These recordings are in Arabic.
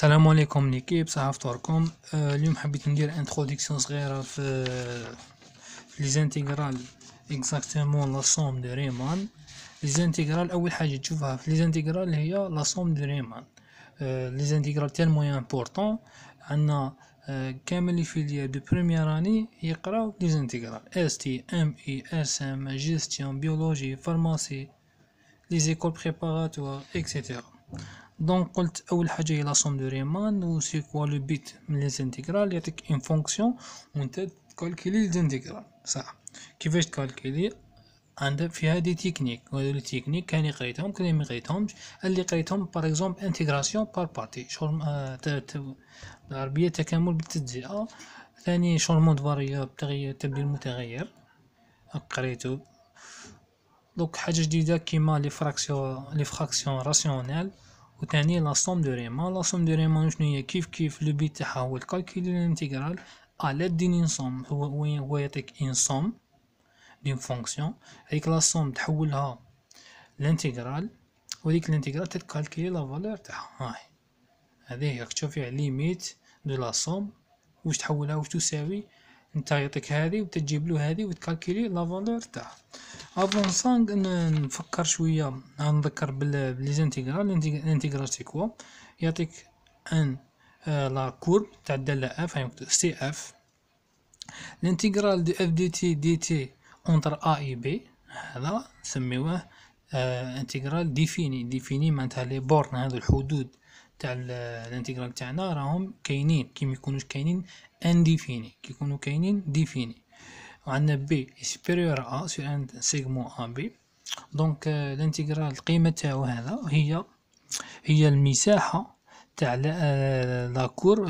السلام عليكم ليكيب صحة فطوركم اليوم حبيت ندير انتروديكسيون صغيرة في في لي زانتيغرال اكزاكتومون لا سوم دو ريمان لي زانتيغرال اول حاجة تشوفها في لي زانتيغرال هي لا سوم دو ريمان لي زانتيغرال مو امبورطون عندنا كامل لي فيليا دو بروميير اني يقراو لي زانتيغرال اس تي ام اي اس ام جيستيون بيولوجي فارماسي لي زيكول بريباراتوار اكسيتيرا دونك قلت اول حاجه هي لا سوم دو ريمان و سي كوا لو بيت من لي انتغرال يعطيك ان فونكسيون و انت تكالكيلي الانتيغرال صح كيفاش تكالكيلي عند فيها دي تكنيك وهذو لي تكنيك كاين اللي قريتهم كاين اللي قريتهمش اللي قريتهم بار اكزومبل انتيغراسيون بار بارتي شغل آه، العربيه تكامل بالتجزئه آه. ثاني شورمون فارياب تغيير تبديل متغير قريتو دونك حاجه جديده كيما لي فراكسيون لي فراكسيون راسيونيل وثاني لاصوم دو ريمان لاصوم دو ريمان شنو هي كيف كيف لو بي تاعها هو الكالكيل الانتجرال على دين انصوم هو هو يعطيك انصوم دون فونكسيون هذيك لاصوم تحولها الانتجرال وديك الانتجرال تتكالكيلي لا فالور تاعها هاي هذه راك تشوفي ليميت دو لاصوم واش تحولها واش تساوي نتا يعطيك هذه وتجيب له هذه وتكالكولي لا فالور تاعها افون سانغ نفكر شويه نذكر باللي زانتيغرال الانتيغرال سي كوا يعطيك ان آه، لا كورب تاع الداله اف يعني سي اف الانتيغرال دي اف دي تي دي تي اونتر ا اي بي هذا نسميوه آه، انتيغرال ديفيني ديفيني معناتها لي بورن هذو الحدود تاع الانتيغرال تاعنا راهم كاينين كي ما يكونوش كاينين انديفيني كيكونوا كاينين ديفيني وعندنا بي سوبيريور ا سي ان سيغمون ا بي دونك الانتيغرال القيمه تاعو هذا هي هي المساحه تاع لا كور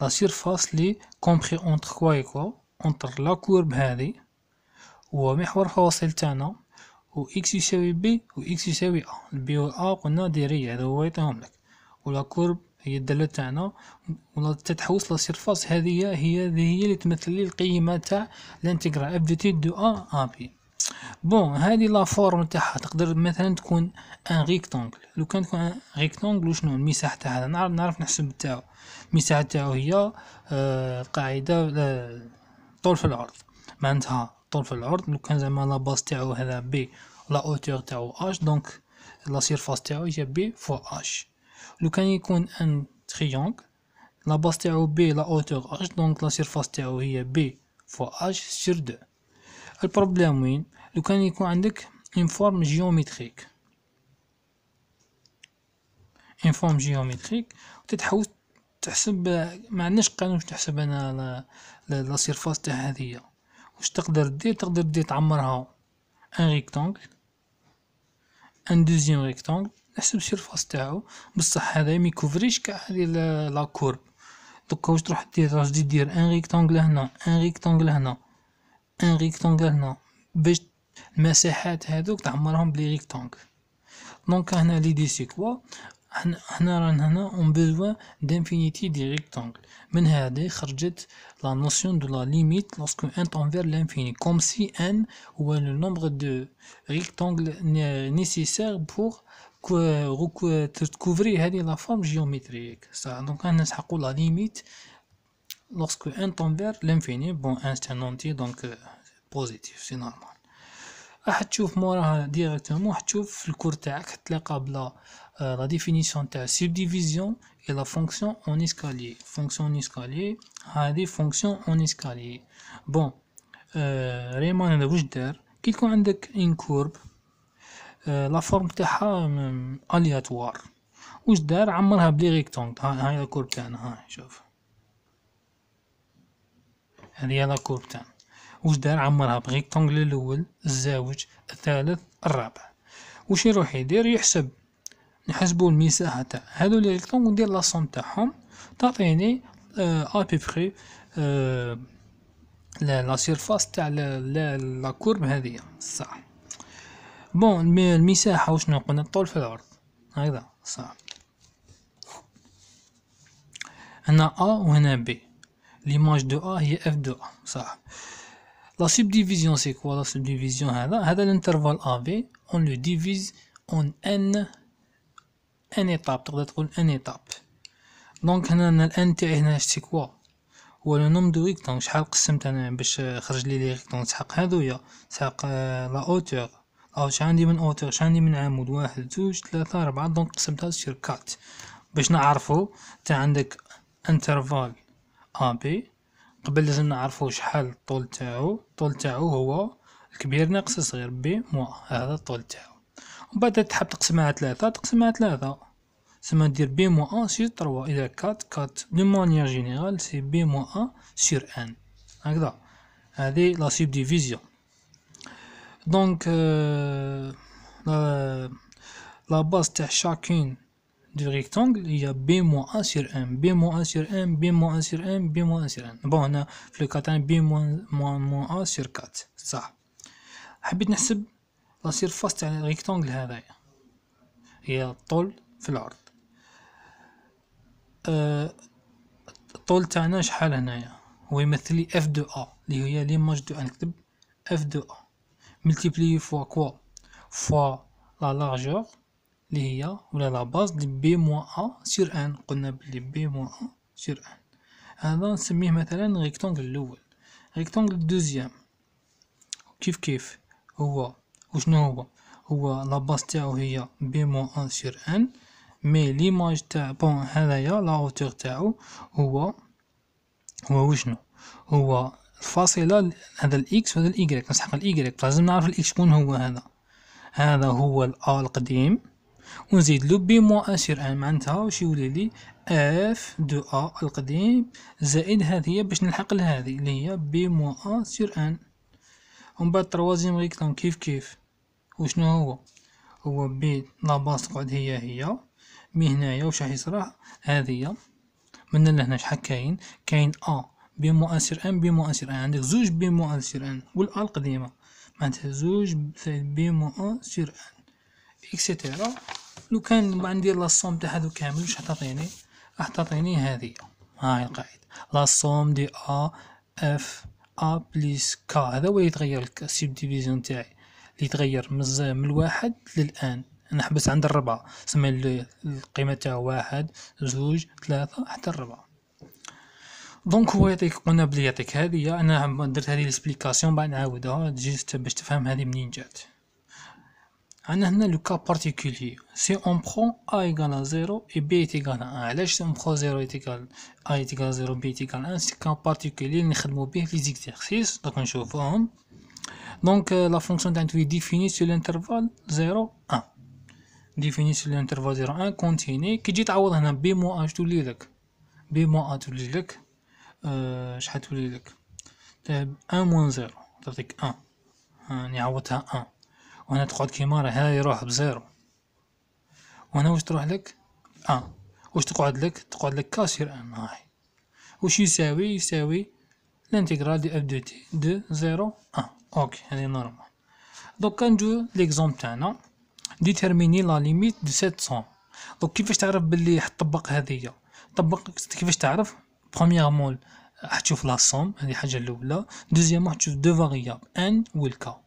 لا سيرفاس لي كومبري اونتر كوا اي كوا اونتر لا كورب هذه ومحور فاصل تاعنا و اكس يساوي بي و اكس يساوي ا البي و ا قلنا ديري هذا هو يعطيهم لك و لا كورب هي الداله تاعنا تتحوس لا سيرفاس هذه هي هي اللي تمثل لي القيمه تاع لانتيغرا اف دي تي دو ا ا بي بون هذه لا فورم تاعها تقدر مثلا تكون ان ريكتونغل لو كان تكون ان ريكتونغل شنو المساحه تاعها نعرف نعرف نحسب تاعو المساحه تاعو هي آه، القاعده آه، طول في العرض معناتها طول في العرض لو كان زعما لا باس تاعو هذا بي لا اوتور تاعو اش دونك لا سيرفاس تاعو هي بي فوا اش لو كان يكون ان تريونغ لا باس تاعو بي لا اوتور اش دونك لا سيرفاس تاعو هي بي فوا اش سير دو البروبليم وين لو كان يكون عندك اون فورم جيومتريك اون فورم جيومتريك وتتحوس تحسب ما عندناش قانون باش تحسب انا لا سيرفاس تاع هذيا واش تقدر دير تقدر دير تعمرها ان ريكتانغل ان دوزيام ريكتانغل نفس السيرفاس تاعو بصح هذا ما يكوفريش كاع هذه لا كورب دوكا واش تروح دير راجلي دير ان ريكتانغل هنا ان ريكتانغل هنا ان ريكتانغل هنا باش المساحات هذوك تعمرهم بلي ريكتانغ دونك هنا ليدي سي كوا هنا رانا هنا اون بيزوا دانفينيتي دي ريكتانغل من هذه خرجت لا نوسيون دو لا ليميت لوسكو ان تونفير لانفيني كوم سي ان هو لو نومبر دو ريكتانغل نيسيسير بور Ou couvrir la forme géométrique, ça donc on a la limite lorsque un temps vers l'infini. Bon, un c'est un entier donc euh, positif, c'est normal. À tout moment, directement, tout le court acte la la définition de la subdivision et la fonction en escalier. Fonction en escalier à des fonctions en escalier. Bon, rien et la bouche d'air, quiconque avec une courbe. لا فورم تاعها الياتوار واش دار عمرها بلي ريكتونغ هاي هي الكورب تاعنا ها شوف هذه هي كورب تاعنا واش دار عمرها بريكتونغل الاول الزاوج الثالث الرابع واش يروح يدير يحسب نحسبو المساحه تاع هادو لي ريكتونغ ندير لاسون تاعهم تعطيني ا بيبري لا سيرفاس تاع لا كورب هذه صح بون المساحة واش نقولنا الطول في العرض هكذا صح هنا و وهنا بي ليماج دو ا هي اف دو ا صح لا ديفيزيون سي كوا لا ديفيزيون هذا هذا الانترفال ا بي اون لو ديفيز اون ان ان ايتاب تقدر تقول ان ايتاب دونك هنا انا الان تاعي هنا سي كوا هو لو نوم دو ريكتونغ شحال قسمت انا باش خرج لي لي ريكتونغ تحق هذويا تحق لا اوتور أو عندي من أوتر عندي من عمود واحد زوج ثلاثة أربعة دونك قسمتها كات باش نعرفو تا عندك انترفال أ بي قبل لازم نعرفو شحال الطول تاعو الطول تاعو هو الكبير ناقص الصغير بي مو هذا الطول تاعو ومن بعد تحب تقسمها ثلاثة تقسمها ثلاثة سما دير بي مو أن سير تروا إذا كات كات دو مانيير جينيرال سي بي مو أن سير أن هكذا هذه لا سيب ديفيزيون دونك لا باز تاع شاكين دو ريكتونغل هي بي موان ان سير ام بي موان ان سير ام بي موان ان سير ام بي موان ان سير ام بون هنا في كاتان بي موان موان موان ان سير كات صح حبيت نحسب لا سيرفاس تاع الريكتونغل هذايا هي الطول في العرض آه، الطول تاعنا شحال هنايا هو يمثل لي اف دو ا اللي هي ليماج دو نكتب اف دو ا ملتيبليي فوا كوا فوا لا لارجور اللي هي ولا لا باز دي بي موان ا سير ان قلنا بلي بي موان ا سير ان هذا نسميه مثلا ريكتونغل الاول ريكتونغل الدوزيام كيف كيف هو وشنو هو هو لا باز تاعو هي بي موان ان سير ان مي ليماج تاع بون هذايا لا اوتور تاعو هو هو وشنو هو فاصلة هذا الإكس وهذا الإيكغيك نسحق الإيكغيك فلازم نعرف الإكس شكون هو هذا هذا هو الأ القديم ونزيد له بي موان سير أن معنتها واش يولي لي اف دو أ القديم زائد هذه باش نلحق لهذه اللي هي بي موان أ سير أن ومن بعد تروازيم غيكتون كيف كيف وشنو هو هو بي لاباس تقعد هي هي مي هنايا واش راح يصرا هذه من لهنا شحال كاين كاين أ بين مؤثر ان بين مؤثر ان عندك زوج بين مؤثر ان والال القديمة معناتها زوج ثلاث بين مؤثر ان اكسيتيرا لو كان عندي ندير سوم تاع هادو كامل واش حتعطيني راح تعطيني هذه هاي القاعدة سوم دي ا اف ا بليس كا هذا هو اللي يتغير السيب ديفيزيون تاعي اللي يتغير من من الواحد للان نحبس عند الربعة سمي القيمة تاعو واحد زوج ثلاثة حتى الربعة دونك هو يعطيك قلنا بلي يعطيك هذه انا درت هذه ليسبليكاسيون بعد نعاودها جيست باش تفهم هذه منين جات عندنا هنا لو كا بارتيكولي سي اون برو ا ايغال زيرو اي بي ايغال ا علاش اون برو زيرو ايغال ا ايغال زيرو بي ايغال ان سي كا بارتيكولي اللي نخدمو بيه في زيكزارسيس دونك نشوفوهم دونك لا فونكسيون تاع تولي ديفيني سو لانترفال زيرو ان ديفيني سو لانترفال زيرو ان كونتيني كي تجي تعوض هنا بي مو اش تولي لك بي مو ا تولي لك آه، شحال تولي لك تلعب طيب، ان موان زيرو تعطيك ان راني يعني عوضتها ان وهنا تقعد كيما راه هاي يروح بزيرو وهنا واش تروح لك ان واش تقعد لك تقعد لك كاسير ان هاي واش يساوي يساوي الانتجرال دي اف دو تي دو زيرو ان اوكي هذه نورمال دوكا نجو ليكزومبل تاعنا ديتيرميني لا ليميت دو 700 دوك كيفاش تعرف بلي حطبق هذه طبق كيفاش تعرف راح تشوف لا سوم هذه الحاجه الاولى دوزيامون تشوف دو فاريابل ان والكا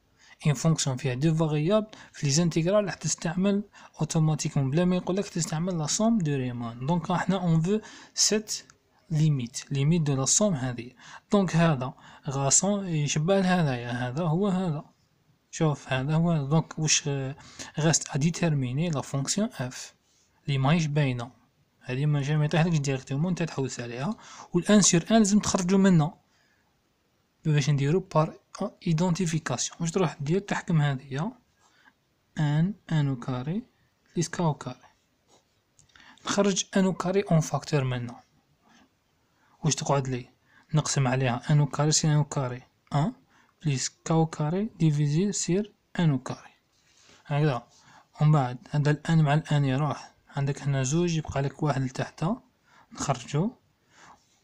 ان فونكسيون فيها دو فاريابل في لي زانتيغرال راح تستعمل اوتوماتيكمون بلا ما يقولك تستعمل لا سوم دو ريمان دونك احنا اون فو سيت ليميت ليميت دو لا سوم هذه دونك هذا غاسون يشبه يا هذا هو هذا شوف هذا هو دونك واش غاست ا ديتيرميني لا فونكسيون اف لي ماهيش باينه هذه ما جامي ما ديريكتومون انت تحوس عليها والان سير ان لازم تخرجو منها باش نديرو بار ايدونتيفيكاسيون واش تروح دير تحكم هذه ان ان كاري ليسكا او كاري نخرج ان كاري اون فاكتور منها واش تقعد لي نقسم عليها ان كاري سير ان كاري ان بليس كاو كاري ديفيزي سير ان كاري هكذا ومن بعد هذا الان مع الان يروح عندك هنا زوج يبقى لك واحد لتحت نخرجو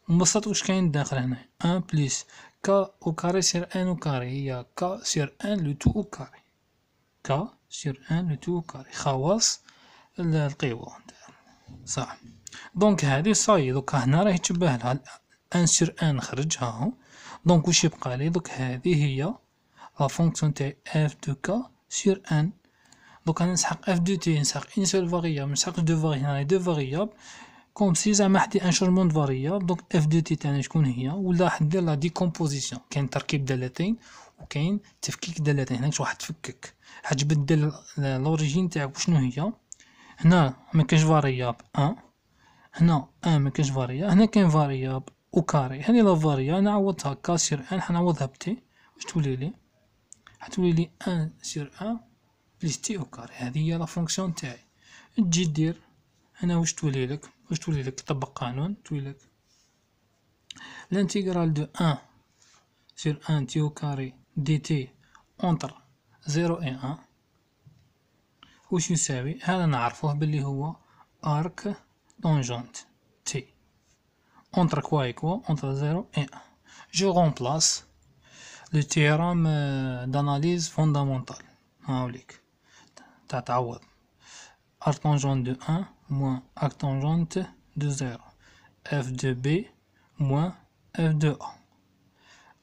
ونبسط واش كاين داخل هنا ان بليس كا او كاري سير ان او كاري هي كا سير ان لو تو او كاري كا سير ان لو تو او كاري خواص القوة صح دونك هادي صاي دوكا هنا راهي تشبه لها ان سير ان خرج ها هو دونك واش يبقى لي دوك هادي هي لا فونكسيون تاع اف دو كا سير ان دوكا نسحق اف دو تي نسحق اون سول فاريابل نسحق دو فاريابل دو فاريابل كوم سي زعما حدي ان شونمون فاريابل دونك اف دو تي تاعنا شكون هي ولا حدير لا ديكومبوزيسيون كاين تركيب دالتين وكاين تفكيك دالتين هناك واحد تفكك حتبدل لوريجين تاعك شنو هي هنا ما كاينش فاريابل ان هنا ان ما كاينش فاريابل هنا كاين فاريابل كاري هاني لا فاريابل نعوضها كا سير ان حنعوضها بتي واش تولي لي حتولي لي ان سير ان بليس تي او كاري هذه هي لا فونكسيون تاعي تجي دير هنا واش تولي لك واش تولي لك طبق قانون تولي لك لانتيغرال دو ان سير ان تي او كاري دي تي اونتر زيرو اي ان واش يساوي هذا نعرفوه باللي هو ارك دونجونت تي اونتر كوا اي كوا اونتر زيرو اي ان جو رومبلاس لو تيرام داناليز فوندامونتال هاوليك تتعوض arctangente de 1 moins arctangente de 0 f de b moins f de a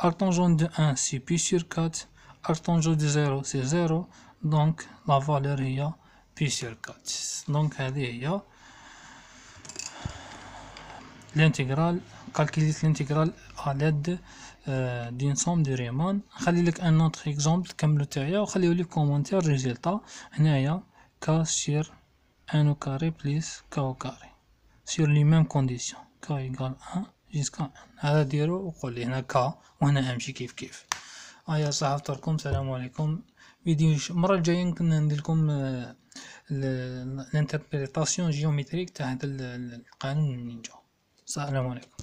arctangente de 1 c'est pi sur 4 arctangente de 0 c'est 0 donc la valeur est pi sur 4 donc elle est l'intégrale calculer l'intégrale à l'aide de... آه، دين سوم دو ريمان نخلي لك ان اوتر اكزومبل كملو تاعيا وخليو لي كومونتير ريزلتا هنايا كا سير ان او كاري بليس كا او كاري سير لي ميم كونديسيون كا ايكال ان جيسكا ان هذا ديرو وقول لي هنا كا وهنا امشي كيف كيف ايا صحافة السلام عليكم فيديو المره الجايه يمكن ندير لكم آه، الانتربريتاسيون جيومتريك تاع هذا القانون النينجا السلام عليكم